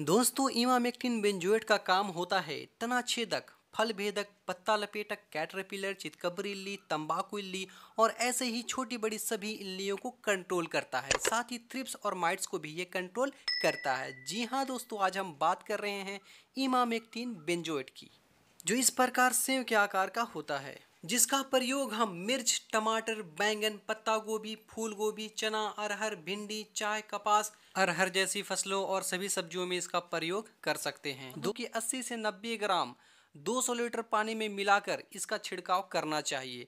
दोस्तों emamectin benzoate का काम होता है तनाछेदक फल भेदक पत्ता लपेटक कैटरपिलर चितकबरी इल्ली तंबाकू इल्ली और ऐसे ही छोटी बड़ी सभी इल्लियों को कंट्रोल करता है साथ ही थ्रिप्स और माइट्स को भी ये कंट्रोल करता है जी हाँ दोस्तों आज हम बात कर रहे हैं इमामेक्टिन बेंजोएट की जो इस प्रकार सेव के आकार का होता है जिसका प्रयोग हम मिर्च टमाटर बैंगन पत्ता गोभी फूल गोभी चना अरहर भिंडी चाय कपास अरहर जैसी फसलों और सभी सब्जियों में इसका प्रयोग कर सकते हैं दो की अस्सी से नब्बे ग्राम 200 लीटर पानी में मिलाकर इसका छिड़काव करना चाहिए